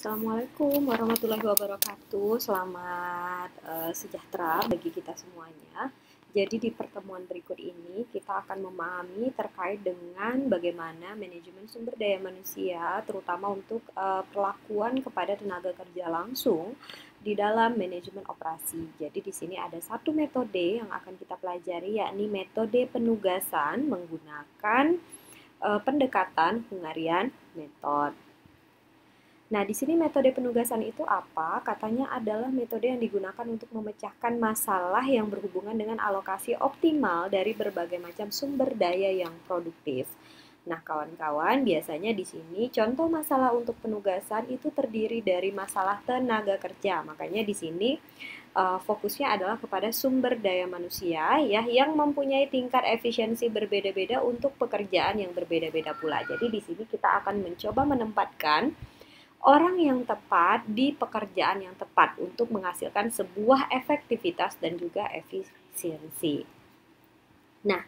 Assalamualaikum warahmatullahi wabarakatuh. Selamat uh, sejahtera bagi kita semuanya. Jadi di pertemuan berikut ini kita akan memahami terkait dengan bagaimana manajemen sumber daya manusia terutama untuk uh, perlakuan kepada tenaga kerja langsung di dalam manajemen operasi. Jadi di sini ada satu metode yang akan kita pelajari yakni metode penugasan menggunakan uh, pendekatan Hungarian metode. Nah, di sini metode penugasan itu apa? Katanya adalah metode yang digunakan untuk memecahkan masalah yang berhubungan dengan alokasi optimal dari berbagai macam sumber daya yang produktif. Nah, kawan-kawan, biasanya di sini contoh masalah untuk penugasan itu terdiri dari masalah tenaga kerja. Makanya di sini uh, fokusnya adalah kepada sumber daya manusia ya yang mempunyai tingkat efisiensi berbeda-beda untuk pekerjaan yang berbeda-beda pula. Jadi di sini kita akan mencoba menempatkan orang yang tepat di pekerjaan yang tepat untuk menghasilkan sebuah efektivitas dan juga efisiensi. Nah,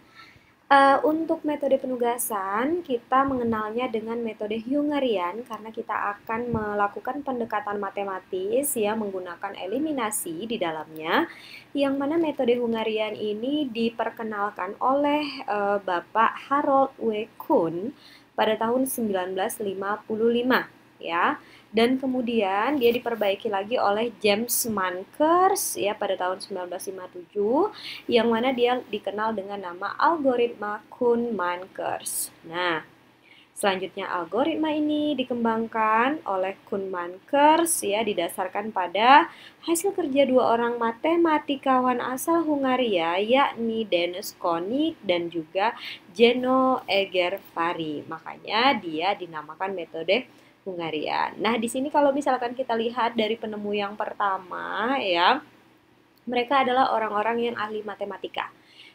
Uh, untuk metode penugasan, kita mengenalnya dengan metode Hungarian karena kita akan melakukan pendekatan matematis ya menggunakan eliminasi di dalamnya. Yang mana metode Hungarian ini diperkenalkan oleh uh, Bapak Harold W. Kuhn pada tahun 1955 ya. Dan kemudian dia diperbaiki lagi oleh James Mankers ya pada tahun 1957 yang mana dia dikenal dengan nama algoritma Kuhn-Mankers. Nah, Selanjutnya algoritma ini dikembangkan oleh Kuhn-Mankers ya didasarkan pada hasil kerja dua orang matematikawan asal Hungaria yakni Dennis Konig dan juga Geno Egervari. Makanya dia dinamakan metode Hungaria. Nah, di sini kalau misalkan kita lihat dari penemu yang pertama ya, mereka adalah orang-orang yang ahli matematika.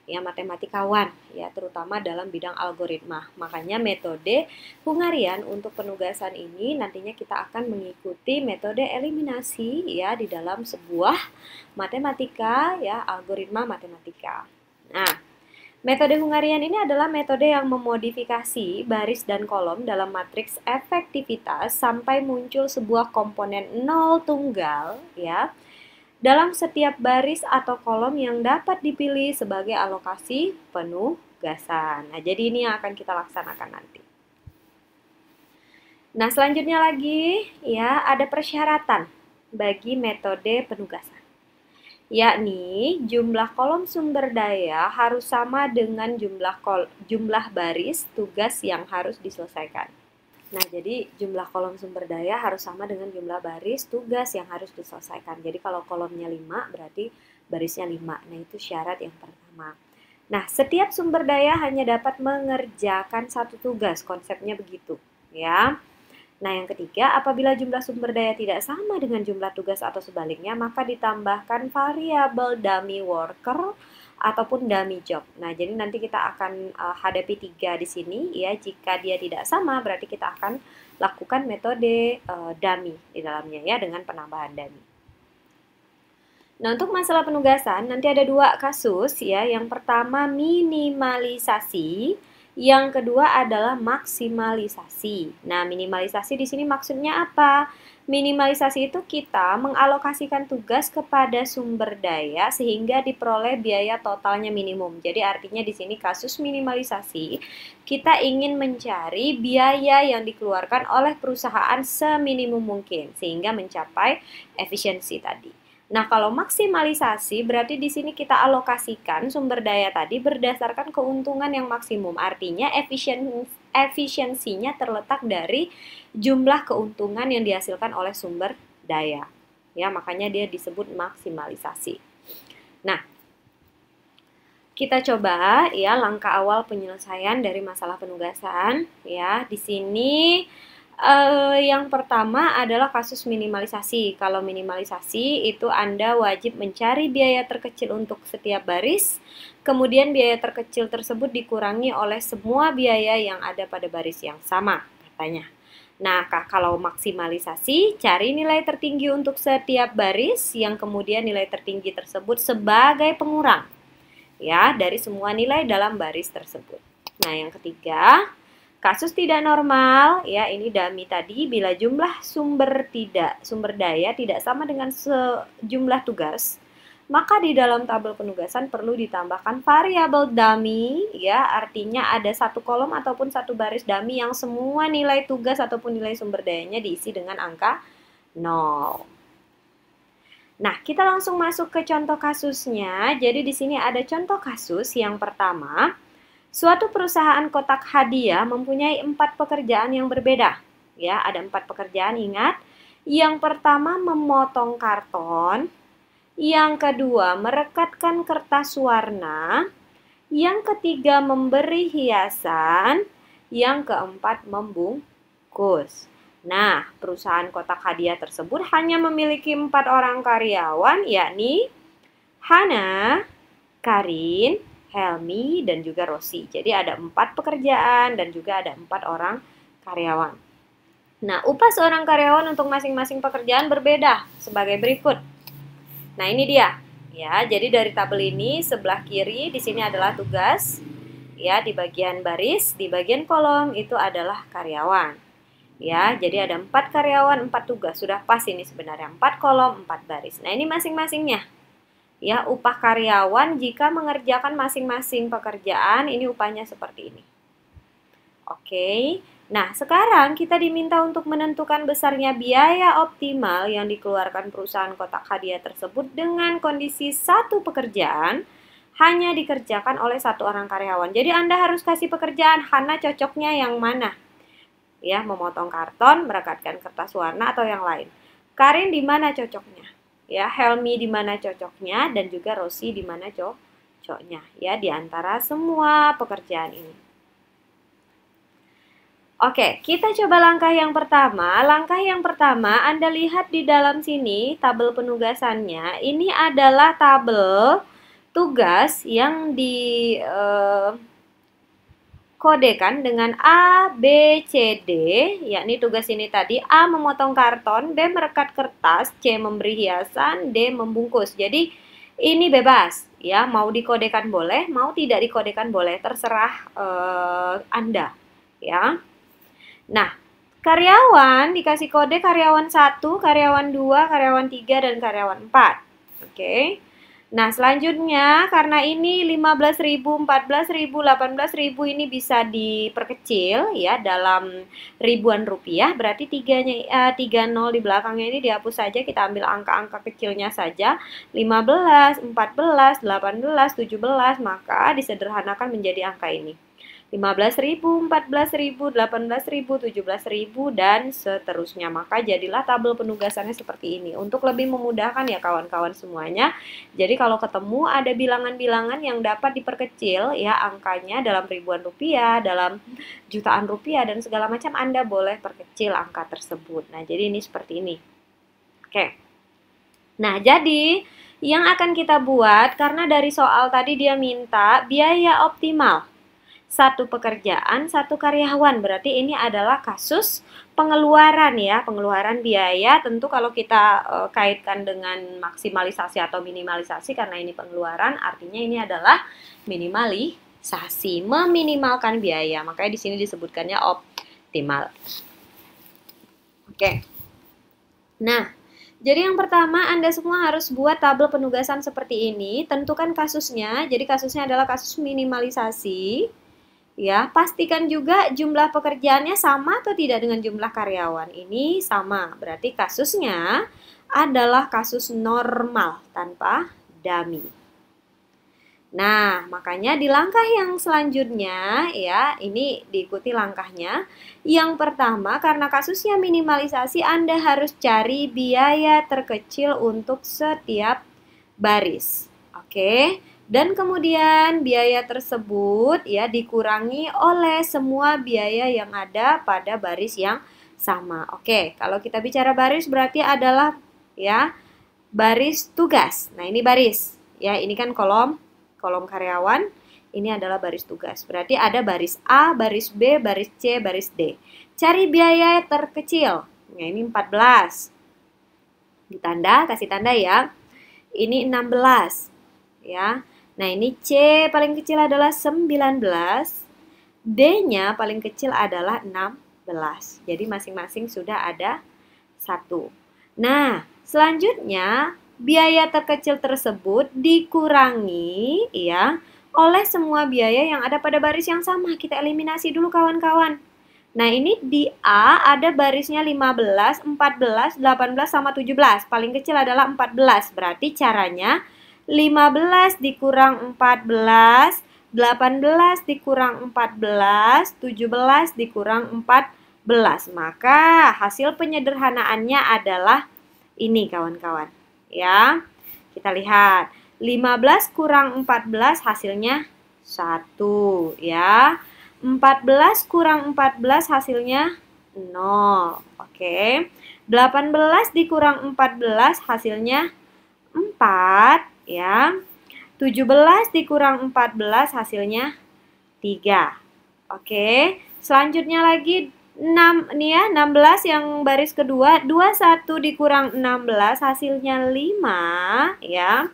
Ya, matematikawan ya, terutama dalam bidang algoritma. Makanya metode Hungarian untuk penugasan ini nantinya kita akan mengikuti metode eliminasi ya di dalam sebuah matematika ya, algoritma matematika. Nah, Metode Hungarian ini adalah metode yang memodifikasi baris dan kolom dalam matriks efektivitas sampai muncul sebuah komponen nol tunggal ya dalam setiap baris atau kolom yang dapat dipilih sebagai alokasi penuh gasan. Nah, jadi ini yang akan kita laksanakan nanti. Nah, selanjutnya lagi ya ada persyaratan bagi metode penugasan yakni jumlah kolom sumber daya harus sama dengan jumlah kol jumlah baris tugas yang harus diselesaikan. Nah, jadi jumlah kolom sumber daya harus sama dengan jumlah baris tugas yang harus diselesaikan. Jadi kalau kolomnya 5 berarti barisnya 5. Nah, itu syarat yang pertama. Nah, setiap sumber daya hanya dapat mengerjakan satu tugas, konsepnya begitu, ya. Nah, yang ketiga, apabila jumlah sumber daya tidak sama dengan jumlah tugas atau sebaliknya, maka ditambahkan variabel dummy worker ataupun dummy job. Nah, jadi nanti kita akan uh, hadapi tiga di sini ya. Jika dia tidak sama, berarti kita akan lakukan metode uh, dummy di dalamnya ya dengan penambahan dummy. Nah, untuk masalah penugasan nanti ada dua kasus ya. Yang pertama minimalisasi yang kedua adalah maksimalisasi. Nah, minimalisasi di sini maksudnya apa? Minimalisasi itu kita mengalokasikan tugas kepada sumber daya sehingga diperoleh biaya totalnya minimum. Jadi artinya di sini kasus minimalisasi, kita ingin mencari biaya yang dikeluarkan oleh perusahaan seminimum mungkin sehingga mencapai efisiensi tadi. Nah, kalau maksimalisasi berarti di sini kita alokasikan sumber daya tadi berdasarkan keuntungan yang maksimum. Artinya efisien efisiensinya terletak dari jumlah keuntungan yang dihasilkan oleh sumber daya. Ya, makanya dia disebut maksimalisasi. Nah, kita coba ya langkah awal penyelesaian dari masalah penugasan ya. Di sini Uh, yang pertama adalah kasus minimalisasi. Kalau minimalisasi itu Anda wajib mencari biaya terkecil untuk setiap baris, kemudian biaya terkecil tersebut dikurangi oleh semua biaya yang ada pada baris yang sama, katanya. Nah, kalau maksimalisasi, cari nilai tertinggi untuk setiap baris yang kemudian nilai tertinggi tersebut sebagai pengurang ya dari semua nilai dalam baris tersebut. Nah, yang ketiga, Kasus tidak normal, ya ini dami tadi bila jumlah sumber tidak sumber daya tidak sama dengan sejumlah tugas, maka di dalam tabel penugasan perlu ditambahkan variabel dami ya artinya ada satu kolom ataupun satu baris dami yang semua nilai tugas ataupun nilai sumber dayanya diisi dengan angka 0. Nah, kita langsung masuk ke contoh kasusnya. Jadi di sini ada contoh kasus yang pertama Suatu perusahaan kotak hadiah mempunyai empat pekerjaan yang berbeda. Ya, ada empat pekerjaan, ingat. Yang pertama memotong karton, yang kedua merekatkan kertas warna, yang ketiga memberi hiasan, yang keempat membungkus. Nah, perusahaan kotak hadiah tersebut hanya memiliki empat orang karyawan, yakni Hana, Karin, Helmi dan juga Rosi. Jadi ada empat pekerjaan dan juga ada empat orang karyawan. Nah, upah seorang karyawan untuk masing-masing pekerjaan berbeda sebagai berikut. Nah, ini dia. Ya, jadi dari tabel ini sebelah kiri di sini adalah tugas. Ya, di bagian baris, di bagian kolom itu adalah karyawan. Ya, jadi ada empat karyawan, empat tugas. Sudah pas ini sebenarnya, empat kolom, empat baris. Nah, ini masing-masingnya ya upah karyawan jika mengerjakan masing-masing pekerjaan ini upahnya seperti ini oke nah sekarang kita diminta untuk menentukan besarnya biaya optimal yang dikeluarkan perusahaan kotak hadiah tersebut dengan kondisi satu pekerjaan hanya dikerjakan oleh satu orang karyawan jadi anda harus kasih pekerjaan Hana cocoknya yang mana ya memotong karton merekatkan kertas warna atau yang lain Karin di mana cocoknya ya Helmi di mana cocoknya dan juga Rosi di mana cocoknya ya di antara semua pekerjaan ini. Oke, kita coba langkah yang pertama. Langkah yang pertama Anda lihat di dalam sini tabel penugasannya. Ini adalah tabel tugas yang di eh, kodekan dengan A, B, C, D, yakni tugas ini tadi A memotong karton, B merekat kertas, C memberi hiasan, D membungkus. Jadi ini bebas ya, mau dikodekan boleh, mau tidak dikodekan boleh, terserah eh, Anda ya. Nah, karyawan dikasih kode karyawan 1, karyawan 2, karyawan 3 dan karyawan 4. Oke. Okay. Nah, selanjutnya karena ini 15.000, 14.000, 18.000 ini bisa diperkecil ya dalam ribuan rupiah, berarti tiganya eh, 30 di belakangnya ini dihapus saja, kita ambil angka-angka kecilnya saja. 15, 14, 18, 17, maka disederhanakan menjadi angka ini. 15.000, 14.000, 18.000, 17.000 dan seterusnya. Maka jadilah tabel penugasannya seperti ini untuk lebih memudahkan ya kawan-kawan semuanya. Jadi kalau ketemu ada bilangan-bilangan yang dapat diperkecil ya angkanya dalam ribuan rupiah, dalam jutaan rupiah dan segala macam Anda boleh perkecil angka tersebut. Nah, jadi ini seperti ini. Oke. Nah, jadi yang akan kita buat karena dari soal tadi dia minta biaya optimal satu pekerjaan, satu karyawan. Berarti ini adalah kasus pengeluaran ya, pengeluaran biaya. Tentu kalau kita e, kaitkan dengan maksimalisasi atau minimalisasi karena ini pengeluaran, artinya ini adalah minimalisasi, meminimalkan biaya. Makanya di sini disebutkannya optimal. Oke. Nah, jadi yang pertama Anda semua harus buat tabel penugasan seperti ini, tentukan kasusnya. Jadi kasusnya adalah kasus minimalisasi ya pastikan juga jumlah pekerjaannya sama atau tidak dengan jumlah karyawan ini sama berarti kasusnya adalah kasus normal tanpa dami Nah, makanya di langkah yang selanjutnya ya, ini diikuti langkahnya. Yang pertama, karena kasusnya minimalisasi, Anda harus cari biaya terkecil untuk setiap baris. Oke. Okay? dan kemudian biaya tersebut ya dikurangi oleh semua biaya yang ada pada baris yang sama. Oke, kalau kita bicara baris berarti adalah ya baris tugas. Nah, ini baris. Ya, ini kan kolom kolom karyawan. Ini adalah baris tugas. Berarti ada baris A, baris B, baris C, baris D. Cari biaya terkecil. Nah, ini 14. Ditanda, kasih tanda ya. Ini 16. Ya Nah, ini C paling kecil adalah 19, D-nya paling kecil adalah 16. Jadi masing-masing sudah ada satu. Nah, selanjutnya biaya terkecil tersebut dikurangi ya oleh semua biaya yang ada pada baris yang sama. Kita eliminasi dulu kawan-kawan. Nah, ini di A ada barisnya 15, 14, 18 sama 17. Paling kecil adalah 14. Berarti caranya 15 dikurang 14, 18 dikurang 14, 17 dikurang 14. Maka hasil penyederhanaannya adalah ini kawan-kawan. Ya, kita lihat. 15 kurang 14 hasilnya 1 ya. 14 kurang 14 hasilnya 0. Oke. Okay. 18 dikurang 14 hasilnya 4 ya. 17 dikurang 14 hasilnya 3. Oke, selanjutnya lagi 6 nih ya, 16 yang baris kedua, 21 dikurang 16 hasilnya 5 ya.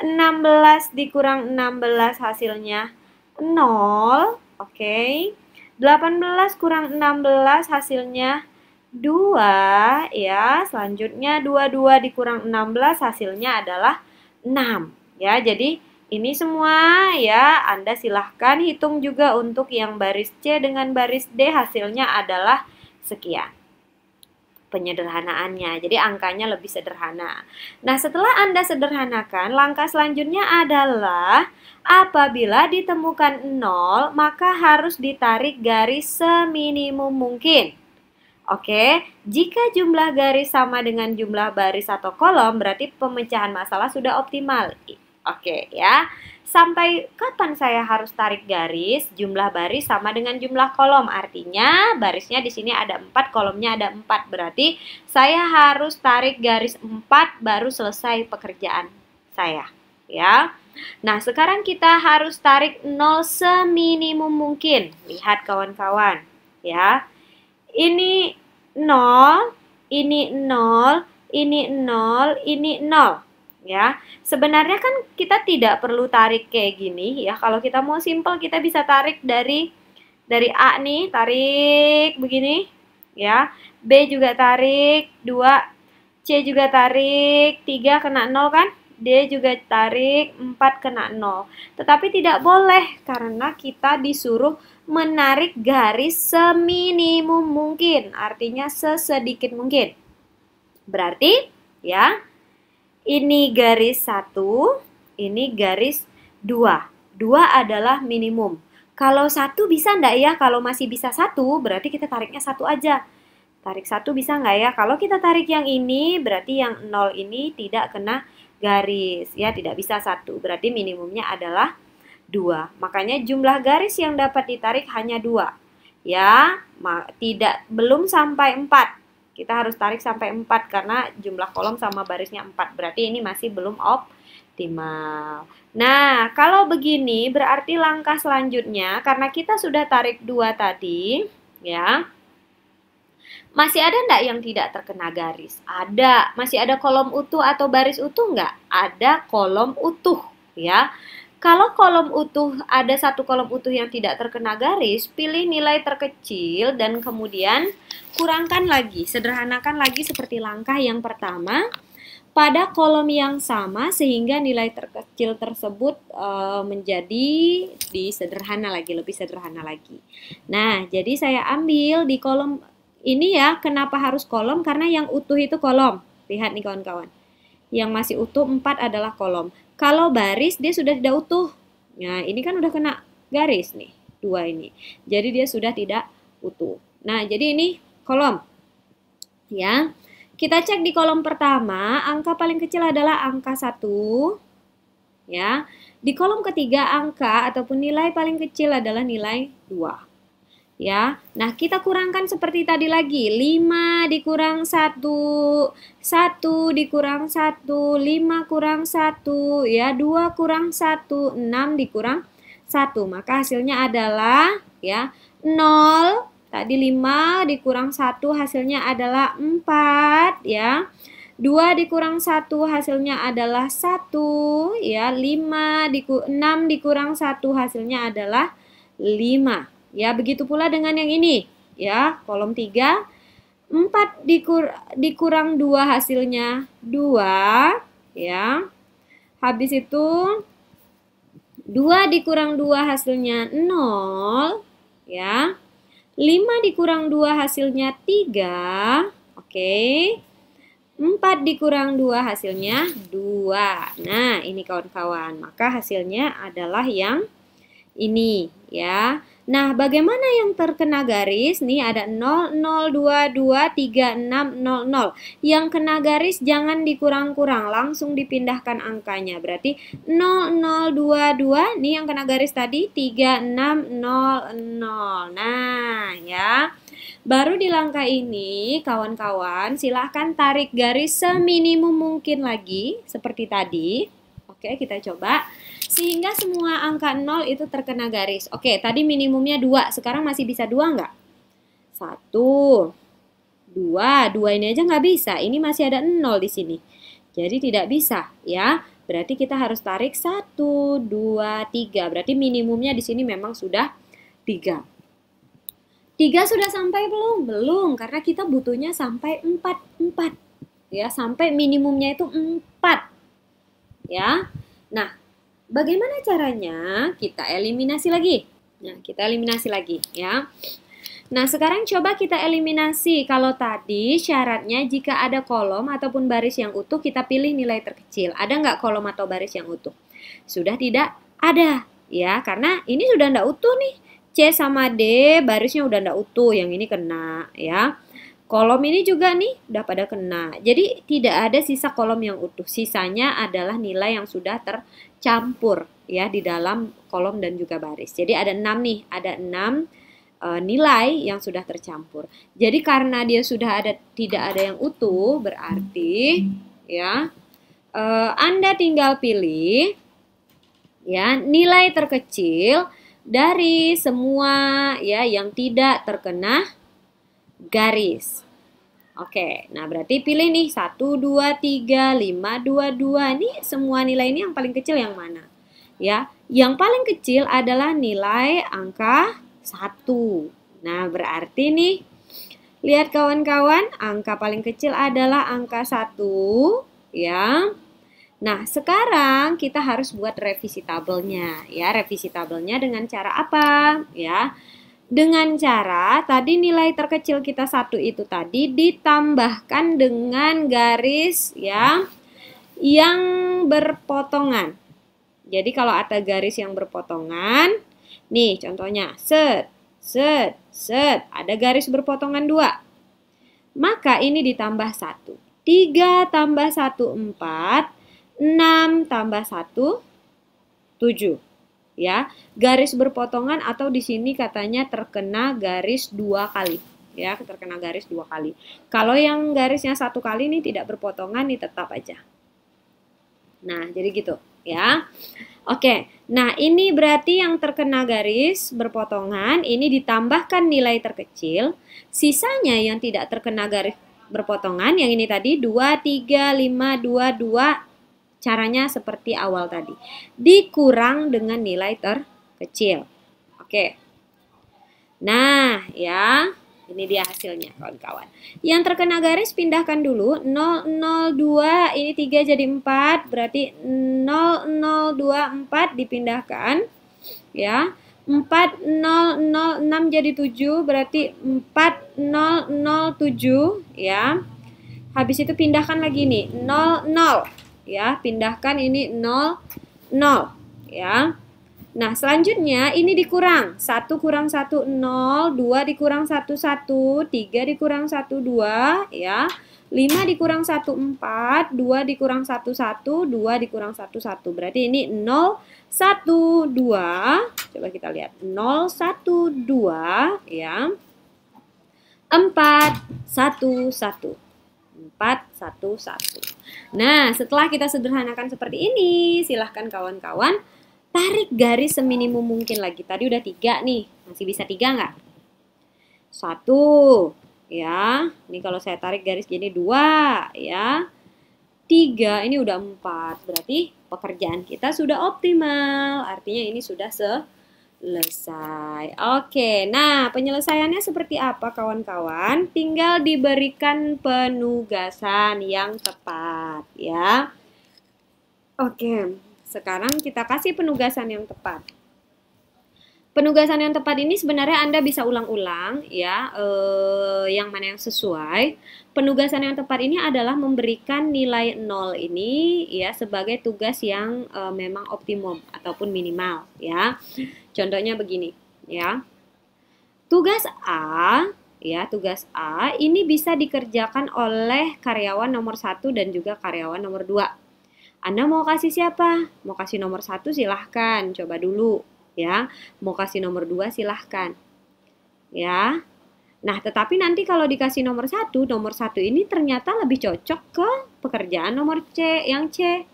16 dikurang 16 hasilnya 0. Oke. 18 kurang 16 hasilnya 2 ya. Selanjutnya 22 dikurang 16 hasilnya adalah 6 ya. Jadi ini semua ya Anda silahkan hitung juga untuk yang baris C dengan baris D hasilnya adalah sekian penyederhanaannya. Jadi angkanya lebih sederhana. Nah, setelah Anda sederhanakan, langkah selanjutnya adalah apabila ditemukan 0, maka harus ditarik garis seminimum mungkin. Oke, jika jumlah garis sama dengan jumlah baris atau kolom, berarti pemecahan masalah sudah optimal. Oke ya, sampai kapan saya harus tarik garis? Jumlah baris sama dengan jumlah kolom, artinya barisnya di sini ada empat, kolomnya ada empat. berarti saya harus tarik garis empat baru selesai pekerjaan saya ya. Nah, sekarang kita harus tarik nol seminimum mungkin. Lihat kawan-kawan, ya ini 0, ini 0, ini 0, ini 0 ya. Sebenarnya kan kita tidak perlu tarik kayak gini ya. Kalau kita mau simple kita bisa tarik dari dari A nih, tarik begini ya. B juga tarik 2, C juga tarik 3 kena 0 kan? D juga tarik 4 kena 0. Tetapi tidak boleh karena kita disuruh menarik garis seminimum mungkin, artinya sesedikit mungkin. Berarti ya, ini garis satu, ini garis dua. Dua adalah minimum. Kalau satu bisa ndak ya? Kalau masih bisa satu, berarti kita tariknya satu aja. Tarik satu bisa enggak ya? Kalau kita tarik yang ini, berarti yang nol ini tidak kena garis, ya tidak bisa satu. Berarti minimumnya adalah 2. Makanya jumlah garis yang dapat ditarik hanya 2. Ya, tidak belum sampai 4. Kita harus tarik sampai 4 karena jumlah kolom sama barisnya 4. Berarti ini masih belum optimal. Nah, kalau begini berarti langkah selanjutnya karena kita sudah tarik 2 tadi, ya. Masih ada enggak yang tidak terkena garis? Ada. Masih ada kolom utuh atau baris utuh enggak? Ada kolom utuh, ya. Kalau kolom utuh ada satu kolom utuh yang tidak terkena garis, pilih nilai terkecil dan kemudian kurangkan lagi, sederhanakan lagi seperti langkah yang pertama pada kolom yang sama sehingga nilai terkecil tersebut e, menjadi disederhana lagi, lebih sederhana lagi. Nah, jadi saya ambil di kolom ini ya, kenapa harus kolom? Karena yang utuh itu kolom. Lihat nih kawan-kawan. Yang masih utuh 4 adalah kolom. Kalau baris dia sudah tidak utuh. Nah, ini kan udah kena garis nih, dua ini. Jadi dia sudah tidak utuh. Nah, jadi ini kolom. Ya. Kita cek di kolom pertama, angka paling kecil adalah angka 1. Ya. Di kolom ketiga angka ataupun nilai paling kecil adalah nilai 2 ya. Nah, kita kurangkan seperti tadi lagi. 5 dikurang 1, 1 dikurang 1, 5 kurang 1, ya, 2 kurang 1, 6 dikurang 1. Maka hasilnya adalah ya 0 tadi 5 dikurang 1 hasilnya adalah 4 ya. 2 dikurang 1 hasilnya adalah 1 ya. 5 dikurang 6 dikurang 1 hasilnya adalah 5. Ya, begitu pula dengan yang ini. Ya, kolom 3 4 dikur dikurang 2 hasilnya 2 ya. Habis itu 2 dikurang 2 hasilnya 0 ya. 5 dikurang 2 hasilnya 3 Oke okay. 4 dikurang 2 hasilnya 2 Nah ini kawan-kawan Maka hasilnya adalah yang ini ya Nah, bagaimana yang terkena garis? Nih ada 00223600. Yang kena garis jangan dikurang-kurang, langsung dipindahkan angkanya. Berarti 0022 nih yang kena garis tadi 3600. Nah, ya. Baru di langkah ini, kawan-kawan, silahkan tarik garis seminimum mungkin lagi, seperti tadi. Oke, kita coba. Sehingga semua angka 0 itu terkena garis. Oke, tadi minimumnya 2. Sekarang masih bisa 2 nggak? 1, 2. 2 ini aja nggak bisa. Ini masih ada 0 di sini. Jadi tidak bisa ya. Berarti kita harus tarik 1, 2, 3. Berarti minimumnya di sini memang sudah 3. 3 sudah sampai belum? Belum, karena kita butuhnya sampai 4. 4. Ya, sampai minimumnya itu 4. Ya. Nah, bagaimana caranya kita eliminasi lagi? Nah, kita eliminasi lagi ya. Nah, sekarang coba kita eliminasi. Kalau tadi syaratnya jika ada kolom ataupun baris yang utuh, kita pilih nilai terkecil. Ada nggak kolom atau baris yang utuh? Sudah tidak ada, ya. Karena ini sudah nggak utuh nih. C sama D barisnya udah nggak utuh, yang ini kena, ya. Kolom ini juga nih udah pada kena. Jadi tidak ada sisa kolom yang utuh. Sisanya adalah nilai yang sudah tercampur ya di dalam kolom dan juga baris. Jadi ada 6 nih, ada 6 e, nilai yang sudah tercampur. Jadi karena dia sudah ada tidak ada yang utuh berarti ya e, Anda tinggal pilih ya nilai terkecil dari semua ya yang tidak terkena garis. Oke, nah berarti pilih nih 1, 2, 3, 5, 2, 2. Ini semua nilai ini yang paling kecil yang mana? Ya, yang paling kecil adalah nilai angka 1. Nah, berarti nih, lihat kawan-kawan, angka paling kecil adalah angka 1. Ya, Nah, sekarang kita harus buat revisi tabelnya ya. Revisi tabelnya dengan cara apa? Ya. Dengan cara tadi nilai terkecil kita satu itu tadi ditambahkan dengan garis ya yang berpotongan. Jadi kalau ada garis yang berpotongan, nih contohnya set, set, set, ada garis berpotongan dua. Maka ini ditambah satu. tiga tambah satu empat, enam tambah satu tujuh ya. Garis berpotongan atau di sini katanya terkena garis dua kali ya, terkena garis dua kali. Kalau yang garisnya satu kali ini tidak berpotongan nih tetap aja. Nah, jadi gitu ya. Oke, nah ini berarti yang terkena garis berpotongan ini ditambahkan nilai terkecil, sisanya yang tidak terkena garis berpotongan yang ini tadi dua tiga lima dua dua. Caranya seperti awal tadi. Dikurang dengan nilai terkecil. Oke. Nah, ya. Ini dia hasilnya kawan-kawan. Yang terkena garis pindahkan dulu 002 ini 3 jadi 4 berarti 0024 dipindahkan ya. 4006 jadi 7 berarti 4007 ya. Habis itu pindahkan lagi nih 00 ya pindahkan ini 0 0 ya Nah selanjutnya ini dikurang 1 kurang 1 0 2 dikurang 1 1 3 dikurang 1 2 ya 5 dikurang 1 4 2 dikurang 1 1 2 dikurang 1 1 berarti ini 0 1 2 coba kita lihat 0 1 2 ya 4 1 1 411. Nah, setelah kita sederhanakan seperti ini, silahkan kawan-kawan tarik garis seminimum mungkin lagi. Tadi udah tiga nih, masih bisa tiga nggak? Satu, ya. Ini kalau saya tarik garis jadi dua, ya. Tiga, ini udah empat. Berarti pekerjaan kita sudah optimal. Artinya ini sudah se Selesai. Oke, nah penyelesaiannya seperti apa kawan-kawan? Tinggal diberikan penugasan yang tepat ya. Oke, sekarang kita kasih penugasan yang tepat. Penugasan yang tepat ini sebenarnya Anda bisa ulang-ulang ya, eh, yang mana yang sesuai. Penugasan yang tepat ini adalah memberikan nilai nol ini ya sebagai tugas yang eh, memang optimum ataupun minimal ya. Contohnya begini, ya. Tugas A, ya, tugas A ini bisa dikerjakan oleh karyawan nomor satu dan juga karyawan nomor dua. Anda mau kasih siapa? Mau kasih nomor satu silahkan, coba dulu ya. Mau kasih nomor dua silahkan, ya. Nah, tetapi nanti kalau dikasih nomor satu, nomor satu ini ternyata lebih cocok ke pekerjaan nomor C yang C.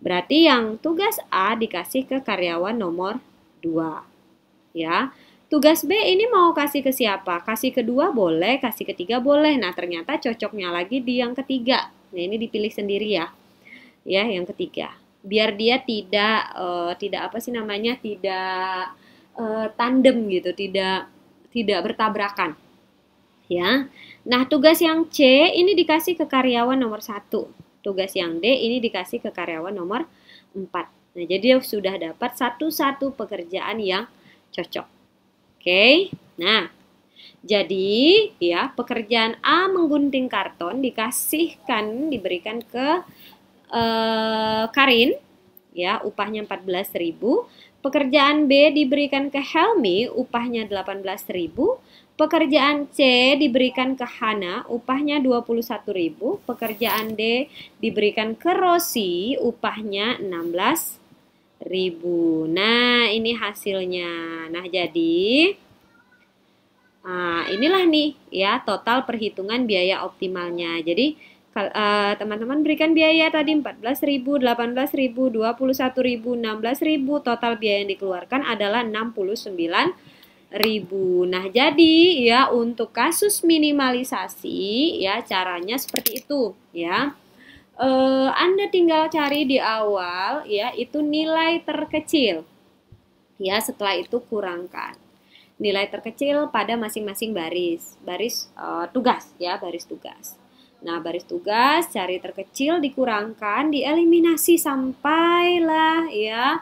Berarti yang tugas A dikasih ke karyawan nomor 2. Ya. Tugas B ini mau kasih ke siapa? Kasih kedua boleh, kasih ketiga boleh. Nah, ternyata cocoknya lagi di yang ketiga. Nah, ini dipilih sendiri ya. Ya, yang ketiga. Biar dia tidak uh, tidak apa sih namanya? tidak uh, tandem gitu, tidak tidak bertabrakan. Ya. Nah, tugas yang C ini dikasih ke karyawan nomor satu. Tugas yang D ini dikasih ke karyawan nomor 4. Nah, jadi dia sudah dapat satu-satu pekerjaan yang cocok. Oke, nah jadi ya pekerjaan A menggunting karton dikasihkan diberikan ke eh, Karin ya upahnya 14.000, pekerjaan B diberikan ke Helmi upahnya 18.000, pekerjaan C diberikan ke Hana upahnya 21.000, pekerjaan D diberikan ke Rosi upahnya belas ribu. Nah, ini hasilnya. Nah, jadi nah, inilah nih ya total perhitungan biaya optimalnya. Jadi ah, teman-teman uh, berikan biaya tadi 14.000, 18.000, 21.000, 16.000. Total biaya yang dikeluarkan adalah ribu. Nah, jadi ya untuk kasus minimalisasi ya caranya seperti itu ya uh, Anda tinggal cari di awal ya itu nilai terkecil. Ya, setelah itu kurangkan nilai terkecil pada masing-masing baris, baris uh, tugas ya, baris tugas. Nah, baris tugas cari terkecil dikurangkan, dieliminasi sampailah ya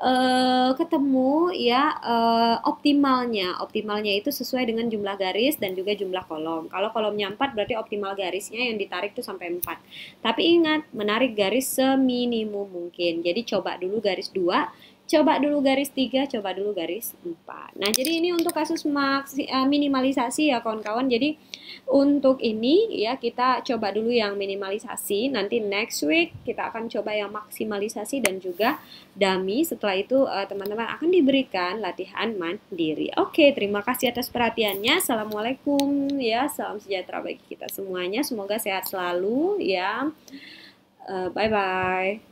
uh, ketemu ya uh, optimalnya. Optimalnya itu sesuai dengan jumlah garis dan juga jumlah kolom. Kalau kolomnya 4 berarti optimal garisnya yang ditarik itu sampai 4. Tapi ingat, menarik garis seminimum mungkin. Jadi coba dulu garis 2 coba dulu garis 3, coba dulu garis 4. Nah, jadi ini untuk kasus uh, minimalisasi ya kawan-kawan. Jadi untuk ini ya kita coba dulu yang minimalisasi, nanti next week kita akan coba yang maksimalisasi dan juga dummy. Setelah itu eh, teman-teman uh, akan diberikan latihan mandiri. Oke, terima kasih atas perhatiannya. Assalamualaikum ya, salam sejahtera bagi kita semuanya. Semoga sehat selalu ya. Uh, eh, bye bye.